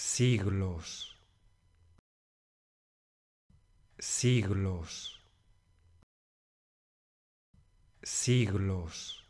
siglos, siglos, siglos.